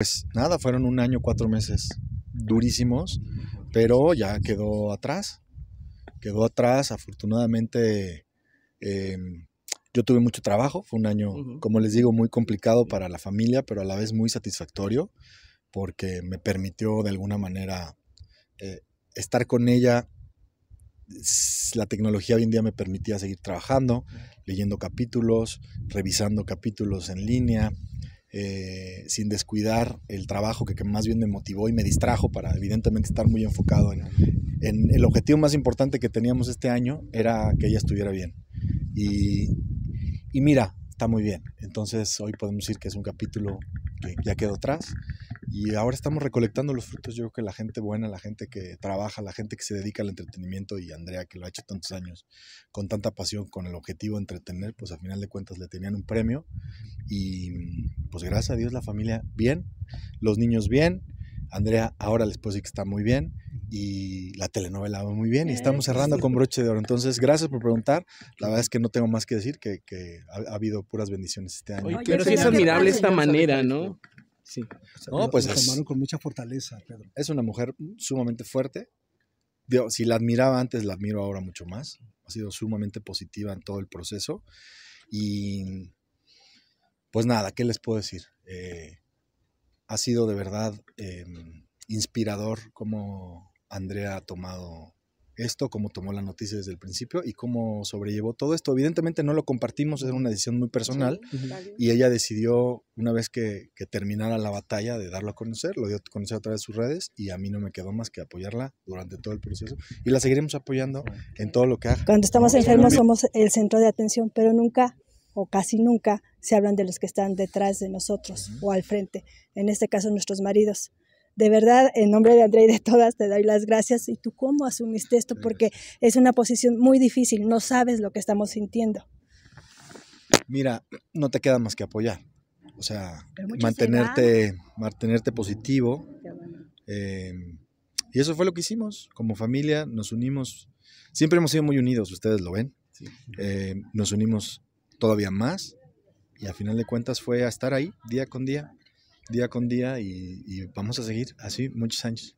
Pues nada, fueron un año, cuatro meses durísimos, pero ya quedó atrás. Quedó atrás, afortunadamente em, yo tuve mucho trabajo, fue un año, como les digo, muy complicado para la familia, pero a la vez muy satisfactorio, porque me permitió de alguna manera eh, estar con ella. La tecnología hoy en día me permitía seguir trabajando, leyendo capítulos, revisando capítulos en línea, eh, sin descuidar el trabajo que, más bien me motivó y me distrajo para evidentemente estar muy enfocado en, el objetivo más importante que teníamos este año era que ella estuviera bien. y mira, está muy bien. Entonces hoy podemos decir que es un capítulo que ya quedó atrás y ahora estamos recolectando los frutos. Yo creo que la gente buena, la gente que trabaja, la gente que se dedica al entretenimiento y Andrea que lo ha hecho tantos años con tanta pasión, con el objetivo de entretener, pues al final de cuentas le tenían un premio y pues gracias a Dios la familia bien, los niños bien. Andrea ahora les puedo decir que está muy bien y la telenovela va muy bien y estamos cerrando con broche de oro. Entonces, gracias por preguntar. La verdad es que no tengo más que decir que, que ha, habido puras bendiciones este año. pero sí es admirable esta manera, ¿no? Sí. no, pues es, con mucha fortaleza, Es una mujer sumamente fuerte. si la admiraba antes, la admiro ahora mucho más. Ha sido sumamente positiva en todo el proceso. Y pues nada, ¿qué les puedo decir? Eh, ha sido de verdad em, inspirador como Andrea ha tomado esto, cómo tomó la noticia desde el principio y cómo sobrellevó todo esto. Evidentemente no lo compartimos, es una decisión muy personal y ella decidió, una vez que, terminara la batalla, de darlo a conocer, lo dio a conocer a través de sus redes y a mí no me quedó más que apoyarla durante todo el proceso y la seguiremos apoyando en todo lo que haga. Cuando estamos enfermos somos el centro de atención, pero nunca o casi nunca se hablan de los que están detrás de nosotros o al frente, en este caso nuestros maridos de verdad, en nombre de André y de todas, te doy las gracias. ¿Y tú cómo asumiste esto? Porque es una posición muy difícil, no sabes lo que estamos sintiendo. Mira, no te queda más que apoyar. O sea, mantenerte, mantenerte positivo. Eh, y eso fue lo que hicimos. Como familia nos unimos. Siempre hemos sido muy unidos, ustedes lo ven. Eh, nos unimos todavía más y al final de cuentas fue a estar ahí día con día día con día y, vamos a seguir así muchos años.